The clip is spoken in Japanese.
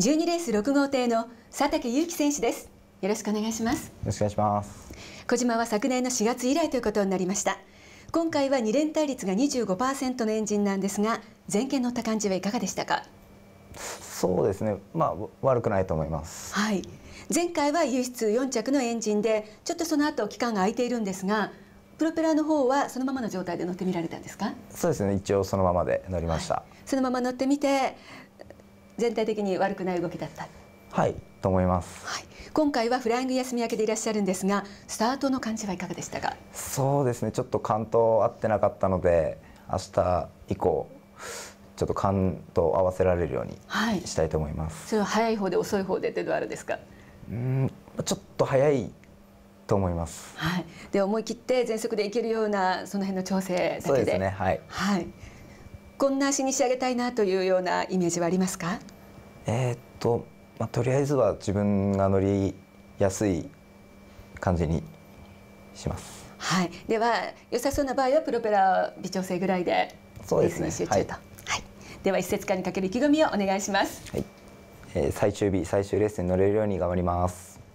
12レース6号艇の佐竹勇希選手ですよろしくお願いしますよろしくお願いします小島は昨年の4月以来ということになりました今回は2連対率が25%のエンジンなんですが前見乗った感じはいかがでしたかそうですねまあ悪くないと思いますはい前回は輸出4着のエンジンでちょっとその後期間が空いているんですがプロペラの方はそのままの状態で乗ってみられたんですかそうですね一応そのままで乗りました、はい、そのまま乗ってみて全体的に悪くない動きだったはいと思います、はい、今回はフライング休み明けでいらっしゃるんですがスタートの感じはいかがでしたかそうですねちょっと関東合ってなかったので明日以降ちょっと関東合わせられるようにしたいと思います、はい、それは早い方で遅い方でっていうのはあるんですかうんちょっと早いと思います、はい、で思い切って全速でいけるようなその辺の調整だけで、すね、はい、はい、こんな足に仕上げたいなというようなイメージはありますかえー、っと、まあ、とりあえずは自分が乗りやすい感じにします。はい、では良さそうな場合はプロペラ微調整ぐらいでそうですね。集中と、はい、はい。では一節間にかける意気込みをお願いします。はい、えー、最終日最終レースに乗れるように頑張ります。